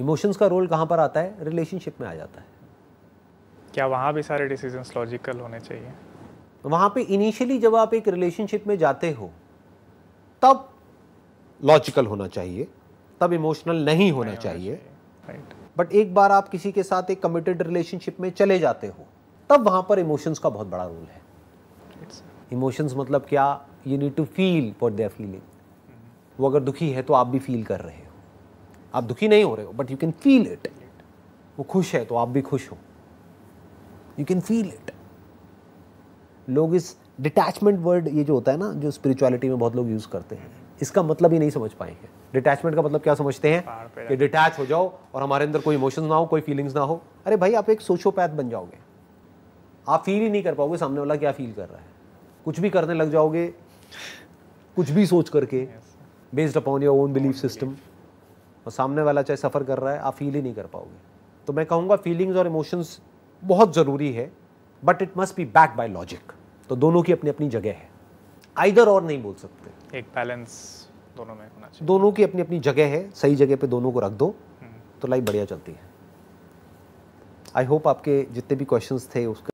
Emotions का role कहाँ पर आता है रिलेशनशिप में आ जाता है क्या वहाँ भी सारे डिसीजन लॉजिकल होने चाहिए वहाँ पे इनिशियली जब आप एक रिलेशनशिप में जाते हो तब लॉजिकल होना चाहिए तब इमोशनल नहीं होना नहीं चाहिए, चाहिए। बट एक बार आप किसी के साथ एक कमिटेड रिलेशनशिप में चले जाते हो तब वहाँ पर इमोशंस का बहुत बड़ा रोल है इमोशंस मतलब क्या you need to feel for their feeling वो अगर दुखी है तो आप भी फील कर रहे हो आप दुखी नहीं हो रहे हो but you can feel it वो खुश है तो आप भी खुश हो यू कैन फील इट लोग इस डिटैचमेंट वर्ड ये जो होता है ना जो स्पिरिचुअलिटी में बहुत लोग यूज़ करते हैं इसका मतलब ही नहीं समझ पाएंगे डिटैचमेंट का मतलब क्या समझते हैं कि डिटैच हो जाओ और हमारे अंदर कोई इमोशंस ना हो कोई फीलिंग्स ना हो अरे भाई आप एक सोशोपैथ बन जाओगे आप फील ही नहीं कर पाओगे सामने वाला क्या फील कर रहा है कुछ भी करने लग जाओगे कुछ भी सोच करके based upon your own belief system और सामने वाला चाहे सफ़र कर रहा है आप फील ही नहीं कर पाओगे तो मैं कहूँगा फीलिंग्स और इमोशंस बहुत ज़रूरी है but it must be back by logic तो दोनों की अपनी अपनी जगह है आइदर और नहीं बोल सकते एक बैलेंस दोनों में होना चाहिए दोनों की अपनी अपनी जगह है सही जगह पे दोनों को रख दो हम्म। तो लाइफ बढ़िया चलती है आई होप आपके जितने भी क्वेश्चंस थे उसके